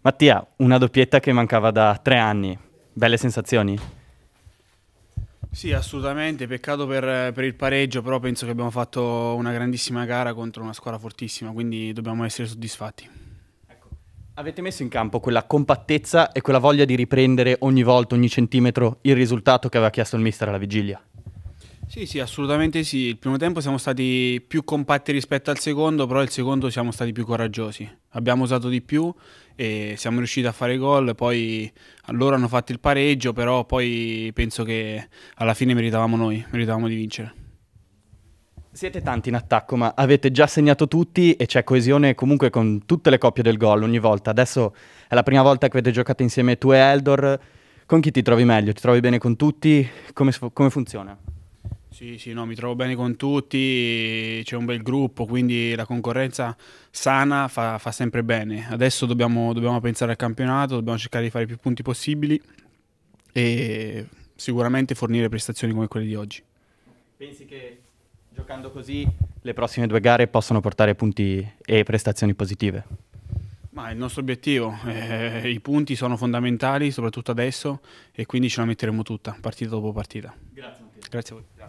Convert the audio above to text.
Mattia, una doppietta che mancava da tre anni, belle sensazioni? Sì, assolutamente, peccato per, per, il pareggio, però penso che abbiamo fatto una grandissima gara contro una squadra fortissima, quindi dobbiamo essere soddisfatti. Ecco, avete messo in campo quella compattezza e quella voglia di riprendere ogni volta, ogni centimetro, il risultato che aveva chiesto il mister alla vigilia? Sì, sì, assolutamente sì. Il primo tempo siamo stati più compatti rispetto al secondo, però il secondo siamo stati più coraggiosi. Abbiamo usato di più e siamo riusciti a fare gol, poi loro hanno fatto il pareggio, però poi penso che alla fine meritavamo noi, meritavamo di vincere. Siete tanti in attacco, ma avete già segnato tutti e c'è coesione comunque con tutte le coppie del gol ogni volta. Adesso è la prima volta che avete giocato insieme tu e Eldor. Con chi ti trovi meglio? Ti trovi bene con tutti? Come, come funziona? Sì, sì, no, mi trovo bene con tutti, c'è un bel gruppo, quindi la concorrenza sana fa, fa sempre bene. Adesso dobbiamo, dobbiamo, pensare al campionato, dobbiamo cercare di fare i più punti possibili e sicuramente fornire prestazioni come quelle di oggi. Pensi che giocando così le prossime due gare possano portare punti e prestazioni positive? Ma è il nostro obiettivo, eh, i punti sono fondamentali soprattutto adesso e quindi ce la metteremo tutta, partita dopo partita. Grazie Grazie a voi.